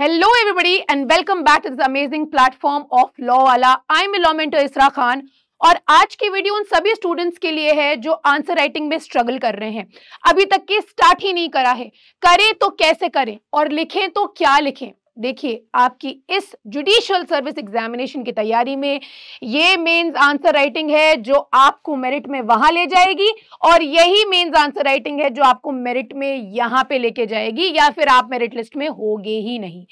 hello everybody and welcome back to this amazing platform of law वाला I M law mentor इसरा खान और आज की वीडियो उन सभी स्टूडेंट्स के लिए है जो आंसर राइटिंग में स्ट्रगल कर रहे हैं अभी तक के स्टार्ट ही नहीं करा है करें तो कैसे करें और लिखें तो क्या लिखें देखिए आपकी इस जुडिशियल सर्विस एग्जामिनेशन की तैयारी में ये मेंस आंसर राइटिंग है जो आपको मेरिट में वहां ले जाएगी और यही मेंस आंसर राइटिंग है जो आपको मेरिट में यहां पे लेके जाएगी या फिर आप मेरिट लिस्ट में होगे ही नहीं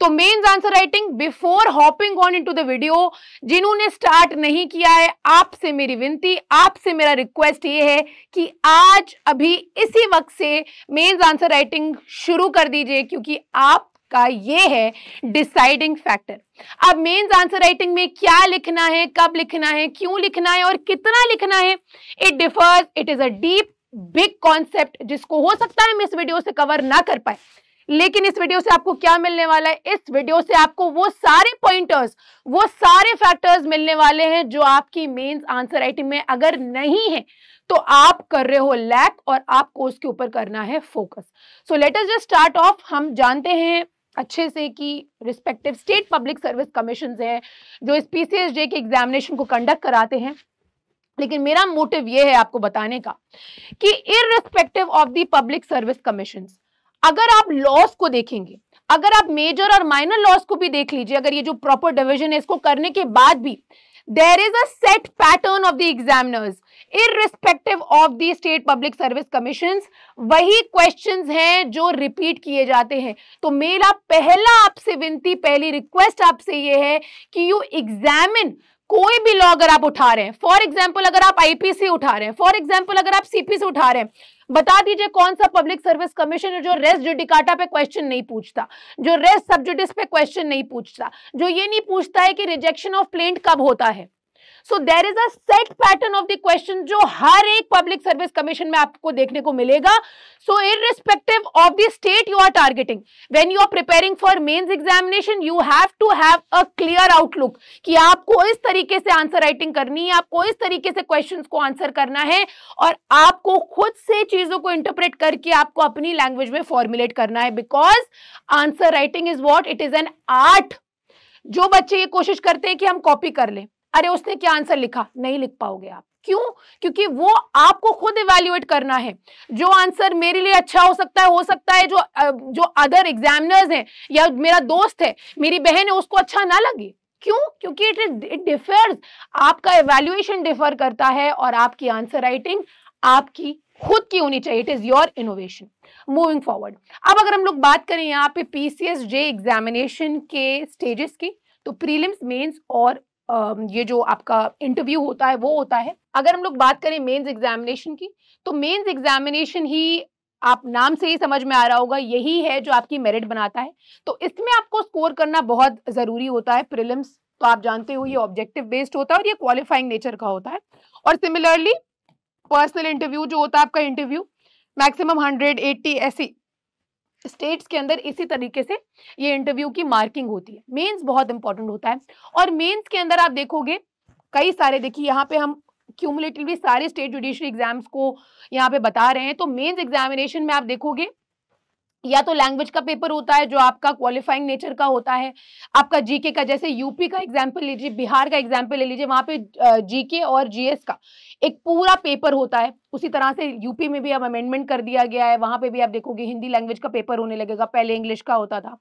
तो mains answer writing before hopping on into the video जिन्होंने स्टार्ट नहीं किया है आपसे मेरी विनती आपसे मेरा रिक्वेस्ट ये है कि आज अभी इसी वक्त से मेंस आंसर राइटिंग शुरू कर दीजिए क्योंकि आप का ये है डिसाइडिंग फैक्टर अब मेन्स आंसर राइटिंग में क्या लिखना है कब लिखना है क्यों लिखना है और कितना लिखना है it differs it is a deep big concept जिसको हो सकता है हम इस वीडियो से कवर ना कर पाए लेकिन इस वीडियो से आपको क्या मिलने वाला है इस वीडियो से आपको वो सारे पॉइंटर्स वो सारे फैक्टर्स मिलने वाले हैं जो आपकी मेंस आंसर राइटिंग में अगर नहीं है तो आप कर रहे हो लैक और आपको उसके ऊपर करना है focus so let us just start off हम जानते हैं अच्छे से कि respective state public service commission हैं जो इस पी के एग्जामिनेशन को कंडक्ट कराते हैं लेकिन मेरा मोटिव ये है आपको बताने का कि irrespective of the public service commission अगर आप लॉस को देखेंगे अगर आप मेजर और माइनर लॉस को भी देख लीजिए अगर ये जो प्रॉपर डिविजन है इसको करने के बाद भी there is a set pattern of the examiners irrespective of the state public service commission वही क्वेश्चन हैं जो रिपीट किए जाते हैं तो मेरा पहला आपसे विनती पहली रिक्वेस्ट आपसे ये है कि यू एग्जामिन कोई भी लॉ अगर आप उठा रहे हैं फॉर एग्जाम्पल अगर आप आईपीसी उठा रहे हैं फॉर एग्जाम्पल अगर आप सीपीसी उठा रहे हैं बता दीजिए कौन सा पब्लिक सर्विस कमीशन है जो रेस्ट जुडिकाटा पे क्वेश्चन नहीं पूछता जो रेस्ट सब्जुडिस पे क्वेश्चन नहीं पूछता जो ये नहीं पूछता है कि रिजेक्शन ऑफ प्लेंट कब होता है so there is a set pattern of the question जो हर एक पब्लिक सर्विस कमीशन में आपको देखने को मिलेगा so irrespective of the state you are targeting when you are preparing for mains examination you have to have a clear outlook कि आपको इस तरीके से आंसर राइटिंग करनी है आपको इस तरीके से क्वेश्चन को आंसर करना है और आपको खुद से चीजों को इंटरप्रेट करके आपको अपनी लैंग्वेज में फॉर्मुलेट करना है because answer writing is what it is an art जो बच्चे ये कोशिश करते हैं कि हम कॉपी कर लें अरे उसने क्या आंसर लिखा नहीं लिख पाओगे आप क्यों क्योंकि वो आपको खुद इवेल्युएट करना है जो आंसर मेरे लिए अच्छा हो सकता है हो सकता है जो जो अदर एग्जामिनर्स हैं या मेरा दोस्त है मेरी बहन है उसको अच्छा ना लगे क्यों क्योंकि इट इट डिफर्स आपका एवेल्युएशन डिफर करता है और आपकी आंसर राइटिंग आपकी खुद की होनी चाहिए it is your innovation moving forward अब अगर हम लोग बात करें यहाँ पे पीसीएस जे एग्जामिनेशन के स्टेजेस की तो प्रीलिम्स मेंस और ये जो आपका इंटरव्यू होता है वो होता है अगर हम लोग बात करें मेंस एग्जामिनेशन की तो मेंस एग्जामिनेशन ही आप नाम से ही समझ में आ रहा होगा यही है जो आपकी मेरिट बनाता है तो इसमें आपको स्कोर करना बहुत ज़रूरी होता है प्रिलिम्स तो आप जानते हो ये ऑब्जेक्टिव बेस्ड होता है और ये क्वालिफाइंग नेचर का होता है और सिमिलरली पर्सनल इंटरव्यू जो होता है आपका इंटरव्यू मैक्सिमम हंड्रेड एट्टी ऐसी स्टेट्स के अंदर इसी तरीके से ये इंटरव्यू की मार्किंग होती है मेंस बहुत इंपॉर्टेंट होता है और मेंस के अंदर आप देखोगे कई सारे देखिए यहाँ पे हम क्यूमुलेटिवली सारे स्टेट जुडिशरी एग्जाम्स को यहाँ पे बता रहे हैं तो मेंस एग्जामिनेशन में आप देखोगे या तो लैंग्वेज का पेपर होता है जो आपका क्वालिफाइंग नेचर का होता है आपका जीके का जैसे यूपी का एग्जाम्पल लीजिए बिहार का एग्जाम्पल ले लीजिए वहां पे जीके और जीएस का एक पूरा पेपर होता है उसी तरह से यूपी में भी अब अमेंडमेंट कर दिया गया है वहां पे भी आप देखोगे हिंदी लैंग्वेज का पेपर होने लगेगा पहले इंग्लिश का होता था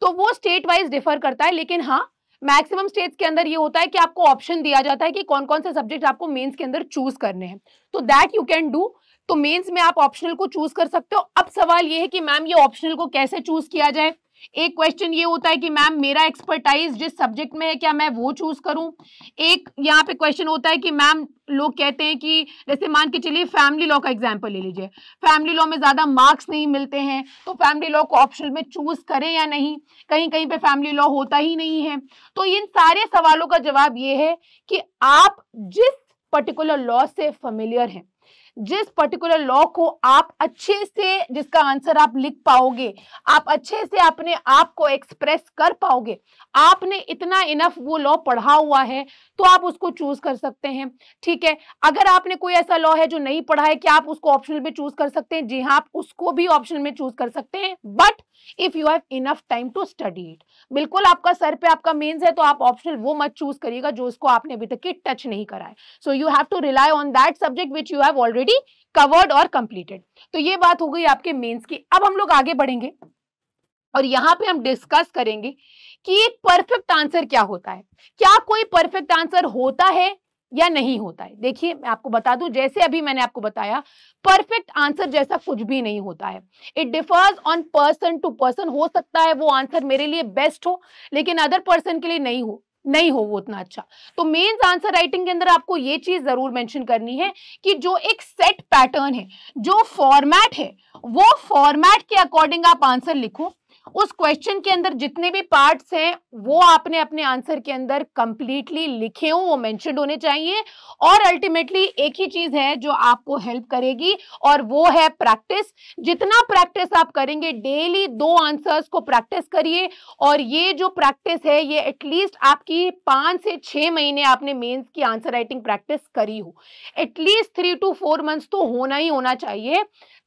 तो वो स्टेट वाइज डिफर करता है लेकिन हाँ मैक्सिमम स्टेट्स के अंदर ये होता है कि आपको ऑप्शन दिया जाता है कि कौन कौन से सब्जेक्ट आपको मेंस के अंदर चूज करने हैं तो दैट यू कैन डू तो मेंस में आप ऑप्शनल को चूज कर सकते हो अब सवाल ये है कि मैम ये ऑप्शनल को कैसे चूज किया जाए एक क्वेश्चन ये होता है कि मैम मेरा एक्सपर्टाइज जिस सब्जेक्ट में है क्या मैं वो चूज करूं एक यहाँ पे क्वेश्चन होता है कि मैम लोग कहते हैं कि जैसे मान के चलिए फैमिली लॉ का एग्जाम्पल ले लीजिए फैमिली लॉ में ज़्यादा मार्क्स नहीं मिलते हैं तो फैमिली लॉ को ऑप्शनल में चूज़ करें या नहीं कहीं कहीं पे फैमिली लॉ होता ही नहीं है तो इन सारे सवालों का जवाब ये है कि आप जिस पर्टिकुलर लॉ से फेमिलियर हैं जिस पर्टिकुलर लॉ को आप अच्छे से जिसका आंसर आप लिख पाओगे आप अच्छे से अपने आप को एक्सप्रेस कर पाओगे आपने इतना इनफ वो लॉ पढ़ा हुआ है तो आप उसको चूज कर सकते हैं ठीक है अगर आपने कोई ऐसा लॉ है जो नहीं पढ़ा है कि आप उसको ऑप्शनल में चूज कर सकते हैं जी हाँ आप उसको भी ऑप्शन में चूज कर सकते हैं but if you have enough time to study it बिल्कुल आपका सर पे आपका मेंस है तो आप ऑप्शनल वो मत चूज करिएगा जो उसको आपने अभी तक टच नहीं करा है so you have to rely on that subject which you have already covered और कंप्लीटेड तो ये बात हो गई आपके मेन्स की अब हम लोग आगे बढ़ेंगे और यहाँ पे हम डिस्कस करेंगे कि एक परफेक्ट आंसर क्या होता है क्या कोई परफेक्ट आंसर होता है या नहीं होता है देखिए मैं आपको बता दूं जैसे अभी मैंने आपको बताया परफेक्ट आंसर जैसा कुछ भी नहीं होता है it differs on person to person हो सकता है वो आंसर मेरे लिए बेस्ट हो लेकिन अदर पर्सन के लिए नहीं हो नहीं हो वो उतना अच्छा तो मेन्स आंसर राइटिंग के अंदर आपको ये चीज जरूर मेंशन करनी है कि जो एक सेट पैटर्न है जो फॉर्मेट है वो फॉर्मेट के अकॉर्डिंग आप आंसर लिखो उस क्वेश्चन के अंदर जितने भी पार्ट्स हैं वो आपने अपने आंसर के अंदर कंप्लीटली लिखे हों वो मैंशन होने चाहिए और अल्टीमेटली एक ही चीज है जो आपको हेल्प करेगी और वो है प्रैक्टिस जितना प्रैक्टिस आप करेंगे डेली दो आंसर्स को प्रैक्टिस करिए और ये जो प्रैक्टिस है ये एटलीस्ट आपकी पांच से छह महीने आपने मेन्स की आंसर राइटिंग प्रैक्टिस करी हो at least three to four months तो होना ही होना चाहिए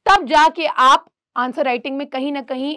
तब जाके आप आंसर राइटिंग में कहीं ना कहीं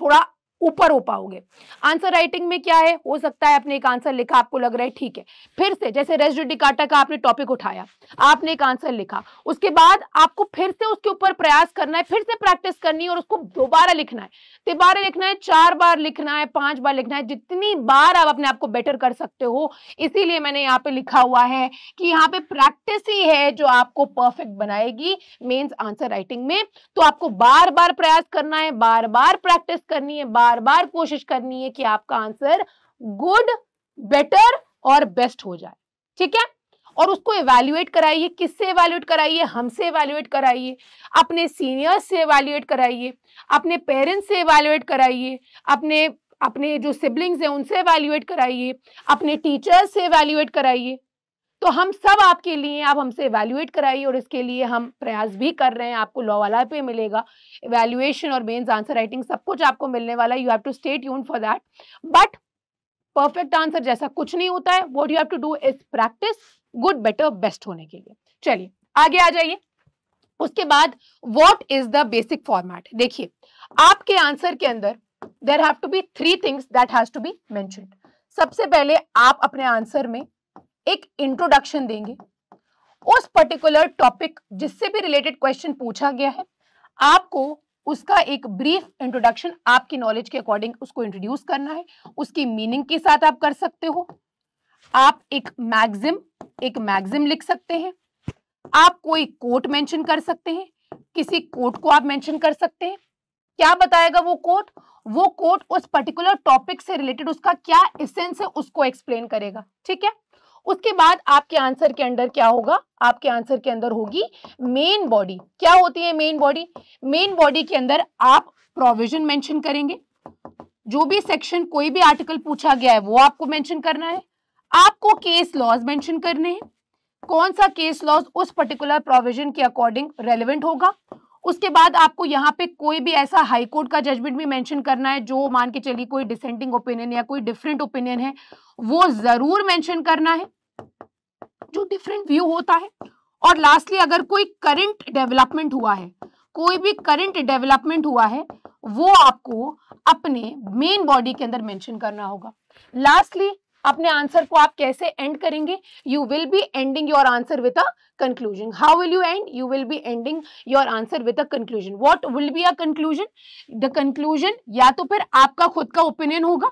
थोड़ा ऊपर हो पाओगे आंसर राइटिंग में क्या है हो सकता है आपने एक आंसर लिखा आपको लग रहा है ठीक है फिर से जैसे रेस्टोडी काटा का आपने टॉपिक उठाया आपने एक आंसर लिखा उसके बाद आपको फिर से उसके ऊपर प्रयास करना है फिर से प्रैक्टिस करनी है और उसको दोबारा लिखना है तिबारा लिखना है चार बार लिखना है पांच बार लिखना है जितनी बार आप अपने आप को बेटर कर सकते हो इसीलिए मैंने यहाँ पे लिखा हुआ है कि यहाँ पे प्रैक्टिस ही है जो आपको परफेक्ट बनाएगी मेन्स आंसर राइटिंग में तो आपको बार बार प्रयास करना है बार बार प्रैक्टिस करनी है बार बार कोशिश करनी है कि आपका आंसर गुड बेटर और बेस्ट हो जाए ठीक है और उसको इवेल्युएट कराइए किससे इवेल्युएट कराइए हमसे इवेल्युएट कराइए अपने सीनियर्स से इवेल्युएट कराइए अपने पेरेंट्स से इवेल्युएट कराइए अपने अपने जो सिबलिंग्स हैं उनसे इवेल्युएट कराइए अपने टीचर्स से इवेल्युएट कराइए तो हम सब आपके लिए आप हमसे इवेल्युएट कराइए और इसके लिए हम प्रयास भी कर रहे हैं आपको लॉ वाला पे मिलेगा इवेल्युएशन और मेन्स आंसर राइटिंग सब कुछ आपको मिलने वाला है यू हैव टू स्टेट यून for that but perfect answer जैसा कुछ नहीं होता है what you have to do is practice good better best होने के लिए चलिए आगे आ जाइए उसके बाद what is the basic format देखिए आपके आंसर के अंदर there have to be three things that has to be mentioned सबसे पहले आप अपने आंसर में एक इंट्रोडक्शन देंगे उस पर्टिकुलर टॉपिक जिससे भी रिलेटेड क्वेश्चन पूछा गया है आपको उसका एक ब्रीफ इंट्रोडक्शन आपकी नॉलेज के अकॉर्डिंग उसको इंट्रोड्यूस करना है उसकी मीनिंग के साथ आप कर सकते हो आप एक मैग्जिम एक मैग्जिम लिख सकते हैं आप कोई कोट मेंशन कर सकते हैं किसी कोट को आप मेंशन कर सकते हैं क्या बताएगा वो कोट वो कोट उस पर्टिकुलर टॉपिक से रिलेटेड उसका क्या एसेंस है उसको एक्सप्लेन करेगा ठीक है उसके बाद आपके आंसर के अंदर क्या होगा आपके आंसर के अंदर होगी मेन बॉडी क्या होती है मेन बॉडी मेन बॉडी के अंदर आप प्रोविजन मेंशन करेंगे जो भी सेक्शन कोई भी आर्टिकल पूछा गया है वो आपको मेंशन करना है आपको केस लॉज मेंशन करने हैं कौन सा केस लॉज उस पर्टिकुलर प्रोविजन के अकॉर्डिंग रेलिवेंट होगा उसके बाद आपको यहाँ पे कोई भी ऐसा हाई कोर्ट का जजमेंट भी मेंशन करना है जो मान के चलिए कोई डिसेंटिंग ओपिनियन या कोई डिफरेंट ओपिनियन है वो जरूर मेंशन करना है जो डिफरेंट व्यू होता है और लास्टली अगर कोई करंट डेवलपमेंट हुआ है कोई भी करंट डेवलपमेंट हुआ है वो आपको अपने मेन बॉडी के अंदर मेंशन करना होगा लास्टली अपने आंसर को आप कैसे एंड करेंगे you will be ending your answer with a conclusion how will you end you will be ending your answer with a conclusion what will be a conclusion the conclusion या तो फिर आपका खुद का ओपिनियन होगा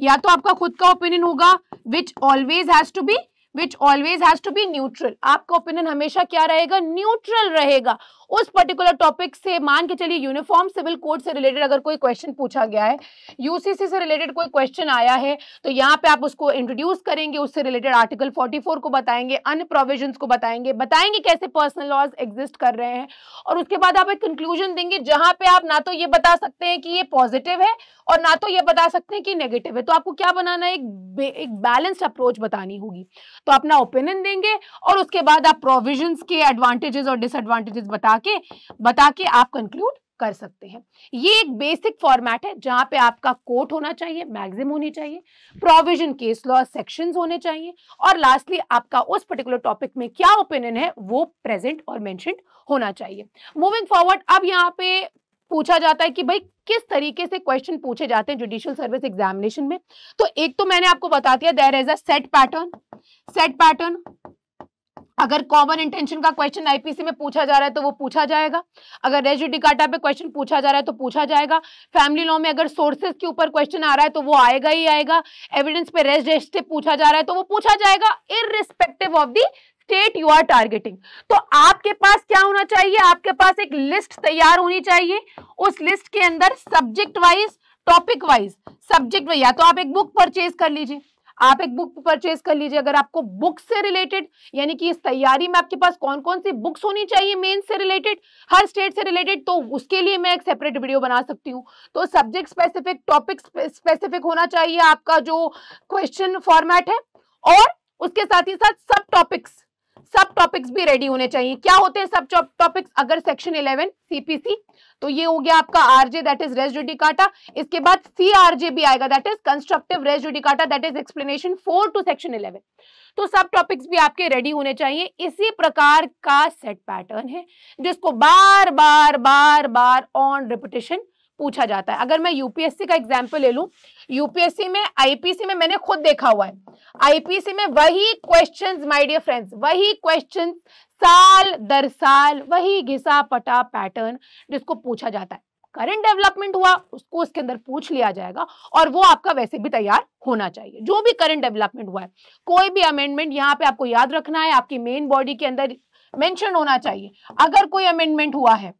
या तो आपका खुद का ओपिनियन होगा which always has to be which always has to be neutral आपका ओपिनियन हमेशा क्या रहेगा न्यूट्रल रहेगा उस पर्टिकुलर टॉपिक से मान के चलिए यूनिफॉर्म सिविल कोड से रिलेटेड अगर कोई क्वेश्चन पूछा गया है यूसीसी से रिलेटेड कोई क्वेश्चन आया है तो यहाँ पे आप उसको इंट्रोड्यूस करेंगे उससे रिलेटेड आर्टिकल 44 को बताएंगे अन्य प्रोविजन को बताएंगे बताएंगे कैसे पर्सनल लॉज एग्जिस्ट कर रहे हैं और उसके बाद आप एक कंक्लूजन देंगे जहां पे आप ना तो ये बता सकते हैं कि ये पॉजिटिव है और ना तो ये बता सकते हैं कि नेगेटिव है तो आपको क्या बनाना है एक बैलेंस्ड अप्रोच बतानी होगी तो अपना ओपिनियन देंगे और उसके बाद आप प्रोविजन के एडवांटेजेस और डिसएडवांटेजेस बता के बता के आप कंक्लूड कर सकते हैं ये एक बेसिक फॉर्मेट है जहां पे आपका कोर्ट होना चाहिए मैग्जिम होनी चाहिए प्रोविजन केस लॉ सेक्शन होने चाहिए और लास्टली आपका उस पर्टिकुलर टॉपिक में क्या ओपिनियन है वो प्रेजेंट और मैंशन होना चाहिए मूविंग फॉरवर्ड अब यहाँ पे पूछा जाता है कि भाई किस तरीके से क्वेश्चन पूछे जाते हैं जुडिशियल सर्विस एग्जामिनेशन में तो एक तो मैंने आपको बता दिया there is at pattern set pattern अगर कॉमन इंटेंशन का क्वेश्चन आईपीसी में पूछा जा रहा है तो वो पूछा जाएगा अगर रेजिडिकाटा पे क्वेश्चन पूछा जा रहा है तो पूछा जाएगा फैमिली लॉ में अगर सोर्सेज के ऊपर क्वेश्चन आ रहा है तो वो आएगा ही आएगा एविडेंस पे रेस्ट पूछा जा रहा है तो वो पूछा जाएगा irrespective of the state you are targeting तो आपके पास क्या होना चाहिए आपके पास एक लिस्ट तैयार होनी चाहिए उस लिस्ट के अंदर subject wise topic wise subject wise या तो आप एक बुक परचेज कर लीजिए आप एक बुक परचेज कर लीजिए अगर आपको बुक से रिलेटेड यानी कि इस तैयारी में आपके पास कौन कौन सी बुक्स होनी चाहिए मेन से रिलेटेड हर स्टेट से रिलेटेड तो उसके लिए मैं एक सेपरेट वीडियो बना सकती हूँ तो सब्जेक्ट स्पेसिफिक टॉपिक स्पेसिफिक होना चाहिए आपका जो क्वेश्चन फॉर्मेट है और उसके साथ ही साथ सब टॉपिक्स सब टॉपिक्स भी रेडी होने चाहिए क्या होते हैं सब टॉपिक्स अगर सेक्शन 11 सीपीसी तो ये हो गया आपका RJ that is res judicata इसके बाद सीआरजे भी आएगा that is constructive res judicata that is explanation four to section eleven तो सब टॉपिक्स भी आपके रेडी होने चाहिए इसी प्रकार का सेट पैटर्न है जिसको बार बार बार बार ऑन रिपीटेशन पूछा जाता है अगर मैं यूपीएससी का एग्जाम्पल ले लू यूपीएससी में आईपीसी में मैंने खुद देखा हुआ है आईपीसी में वही क्वेश्चंस माय डियर फ्रेंड्स वही क्वेश्चंस साल दर साल वही घिसा पटा पैटर्न जिसको पूछा जाता है करंट डेवलपमेंट हुआ उसको उसके अंदर पूछ लिया जाएगा और वो आपका वैसे भी तैयार होना चाहिए जो भी करंट डेवलपमेंट हुआ है कोई भी अमेंडमेंट यहाँ पे आपको याद रखना है आपकी मेन बॉडी के अंदर मेंशन होना चाहिए अगर कोई अमेंडमेंट हुआ है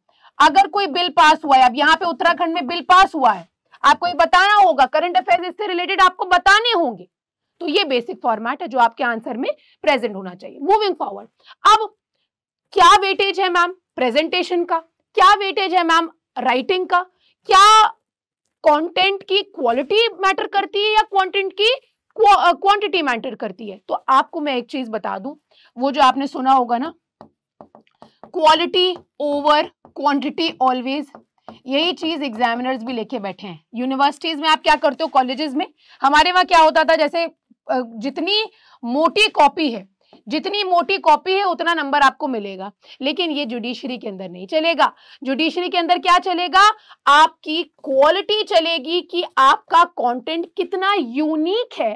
अगर कोई बिल पास हुआ है अब यहाँ पे उत्तराखंड में बिल पास हुआ है आपको ये बताना होगा करंट अफेयर इससे रिलेटेड आपको बताने होंगे तो ये बेसिक फॉर्मेट है जो आपके आंसर में प्रेजेंट होना चाहिए मूविंग फॉरवर्ड अब क्या वेटेज है मैम प्रेजेंटेशन का क्या वेटेज है मैम राइटिंग का क्या कंटेंट की क्वालिटी मैटर करती है या कंटेंट की क्वांटिटी मैटर करती है तो आपको मैं एक चीज बता दूं वो जो आपने सुना होगा ना क्वालिटी ओवर क्वांटिटी ऑलवेज यही चीज एग्जामिनर्स भी लेके बैठे हैं यूनिवर्सिटीज में आप क्या करते हो कॉलेजेस में हमारे वहां क्या होता था जैसे जितनी मोटी कॉपी है जितनी मोटी कॉपी है उतना नंबर आपको मिलेगा लेकिन ये जुडिशरी के अंदर नहीं चलेगा जुडिशरी के अंदर क्या चलेगा आपकी क्वालिटी चलेगी कि आपका कंटेंट कितना यूनिक है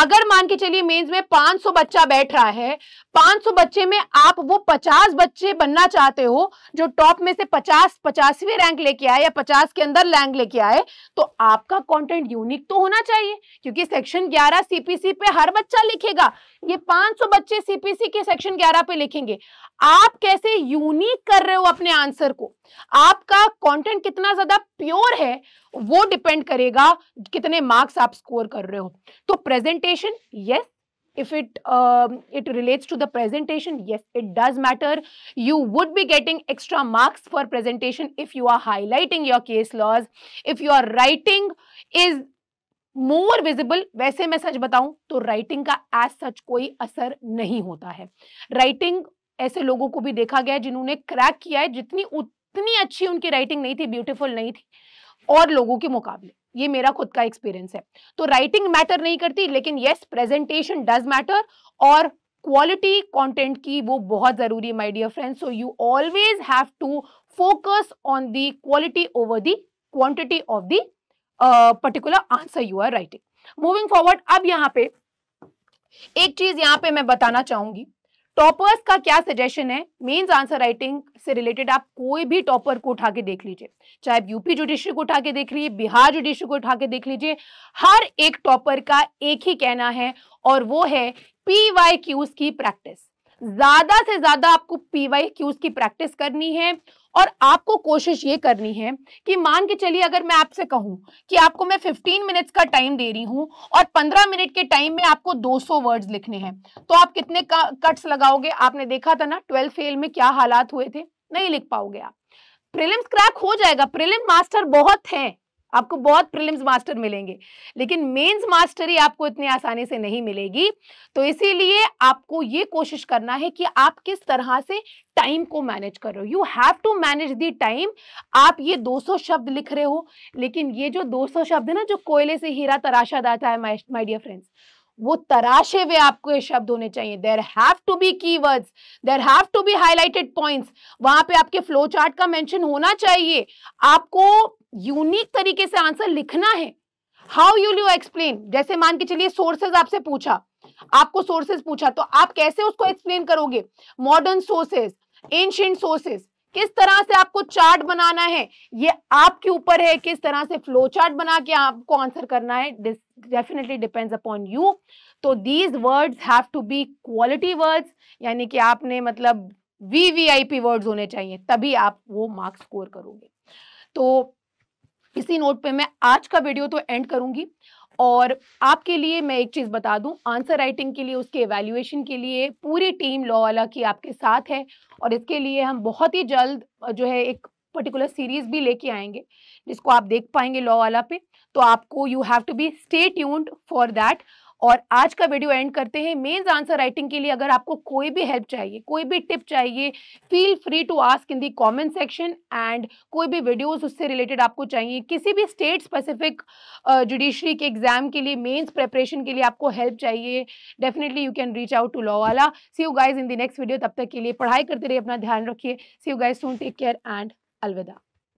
अगर मान के चलिए मेंस में 500 बच्चा बैठ रहा है 500 बच्चे में आप वो 50 बच्चे बनना चाहते हो जो टॉप में से 50 पचासवीं रैंक लेके आए या 50 के अंदर रैंक लेके आए तो आपका कंटेंट यूनिक तो होना चाहिए क्योंकि सेक्शन 11 सीपीसी पे हर बच्चा लिखेगा ये 500 बच्चे ये सीपीसी के सेक्शन 11 पे लिखेंगे आप कैसे यूनिक कर रहे हो अपने आंसर को आपका कंटेंट कितना ज्यादा प्योर है वो डिपेंड करेगा कितने मार्क्स आप स्कोर कर रहे हो तो presentation yes if it uh, it relates to the presentation yes it does matter you would be getting extra marks for presentation if you are highlighting your case laws if your writing is more visible वैसे मैं सच बताऊं तो writing का as such कोई असर नहीं होता है राइटिंग ऐसे लोगों को भी देखा गया है जिन्होंने क्रैक किया है जितनी उतनी अच्छी उनकी राइटिंग नहीं थी ब्यूटीफुल नहीं थी और लोगों के मुकाबले ये मेरा खुद का एक्सपीरियंस है तो राइटिंग मैटर नहीं करती लेकिन यस प्रेजेंटेशन डज मैटर और क्वालिटी कंटेंट की वो बहुत ज़रूरी है my dear friends so you always have to focus on the quality over the quantity of the particular answer you are writing moving forward अब यहाँ पे एक चीज यहाँ पे मैं बताना चाहूंगी टॉपर्स का क्या सजेशन है मेंस आंसर राइटिंग से रिलेटेड आप कोई भी टॉपर को उठा के देख लीजिए चाहे यूपी जुडिशरी को उठा के देख लीजिए बिहार जुडिशरी को उठा के देख लीजिए हर एक टॉपर का एक ही कहना है और वो है पी वाई क्यूज की प्रैक्टिस ज्यादा से ज्यादा आपको पी वाई क्यूज की प्रैक्टिस करनी है और आपको कोशिश ये करनी है कि मान के चलिए अगर मैं आपसे कहूं कि आपको मैं 15 मिनट्स का टाइम दे रही हूं और 15 मिनट के टाइम में आपको 200 वर्ड्स लिखने हैं तो आप कितने कट्स लगाओगे आपने देखा था ना ट्वेल्थ फेल में क्या हालात हुए थे नहीं लिख पाओगे आप प्रिलिम्स क्रैक हो जाएगा प्रिलिम मास्टर बहुत है आपको बहुत प्रीलिम्स मास्टर मिलेंगे लेकिन मेंस मास्टरी आपको इतनी आसानी से नहीं मिलेगी तो इसीलिए आपको ये कोशिश करना है कि आप किस तरह से टाइम को मैनेज कर रहे हो you have to manage the time आप ये 200 शब्द लिख रहे हो लेकिन ये जो 200 शब्द है ना जो कोयले से हीरा तराशा जाता है माई डियर फ्रेंड्स वो तराशे हुए आपको ये शब्द होने चाहिए there have to be key words there have to be highlighted points वहां पे आपके फ्लो चार्ट का मेंशन होना चाहिए आपको यूनिक तरीके से आंसर लिखना है हाउ यू यू एक्सप्लेन जैसे मान के चलिए सोर्सेज आपसे पूछा आपको सोर्सेज पूछा तो आप कैसे उसको एक्सप्लेन करोगे मॉडर्न सोर्सेज एंशियंट सोर्सेज किस तरह से आपको चार्ट बनाना है ये आपके ऊपर है किस तरह से फ्लो चार्ट बना के आपको आंसर करना है this definitely depends upon you तो these words have to be quality words यानी कि आपने मतलब V V I P words होने चाहिए तभी आप वो मार्क्स स्कोर करोगे तो इसी नोट पे मैं आज का वीडियो तो एंड करूंगी और आपके लिए मैं एक चीज़ बता दूं आंसर राइटिंग के लिए उसके एवेल्यूएशन के लिए पूरी टीम लॉ वाला की आपके साथ है और इसके लिए हम बहुत ही जल्द जो है एक पर्टिकुलर सीरीज भी लेके आएंगे जिसको आप देख पाएंगे लॉ वाला पे तो आपको you have to be stay tuned for that और आज का वीडियो एंड करते हैं मेन्स आंसर राइटिंग के लिए अगर आपको कोई भी हेल्प चाहिए कोई भी टिप चाहिए feel free to ask in the comment section and कोई भी वीडियोस उससे रिलेटेड आपको चाहिए किसी भी स्टेट स्पेसिफिक जुडिशरी के एग्जाम के लिए मेंस प्रेपरेशन के लिए आपको हेल्प चाहिए definitely you can reach out to law वाला see you guys in the next video तब तक के लिए पढ़ाई करते रहिए अपना ध्यान रखिए see you guys soon take care and अलविदा